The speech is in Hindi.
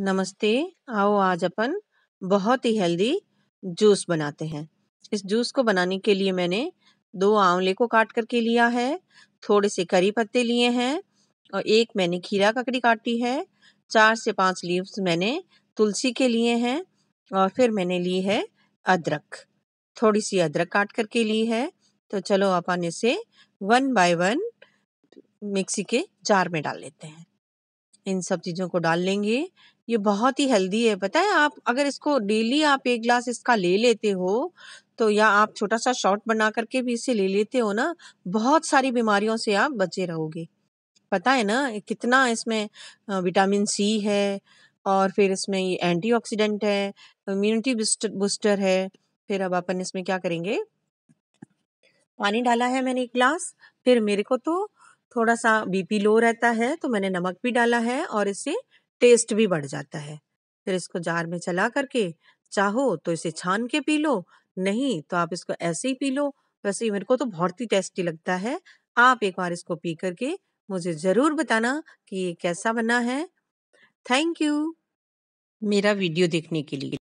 नमस्ते आओ आज अपन बहुत ही हेल्दी जूस बनाते हैं इस जूस को बनाने के लिए मैंने दो आंवले को काट करके लिया है थोड़े से करी पत्ते लिए हैं और एक मैंने खीरा ककड़ी काटी है चार से पांच लीव्स मैंने तुलसी के लिए हैं और फिर मैंने ली है अदरक थोड़ी सी अदरक काट करके ली है तो चलो अपन इसे वन बाय वन मिक्सी के जार में डाल लेते हैं इन सब चीज़ों को डाल लेंगे ये बहुत ही हेल्दी है पता है आप अगर इसको डेली आप एक ग्लास इसका ले लेते हो तो या आप छोटा सा शॉट बना करके भी इसे ले लेते हो ना बहुत सारी बीमारियों से आप बचे रहोगे पता है ना कितना इसमें विटामिन सी है और फिर इसमें ये एंटीऑक्सीडेंट है इम्यूनिटी बूस्टर है फिर अब अपन इसमें क्या करेंगे पानी डाला है मैंने एक ग्लास फिर मेरे को तो थोड़ा सा बीपी लो रहता है तो मैंने नमक भी डाला है और इससे टेस्ट भी बढ़ जाता है फिर इसको जार में चला करके चाहो तो इसे छान के पी लो नहीं तो आप इसको ऐसे ही पी लो वैसे मेरे को तो बहुत ही टेस्टी लगता है आप एक बार इसको पी करके मुझे ज़रूर बताना कि ये कैसा बना है थैंक यू मेरा वीडियो देखने के लिए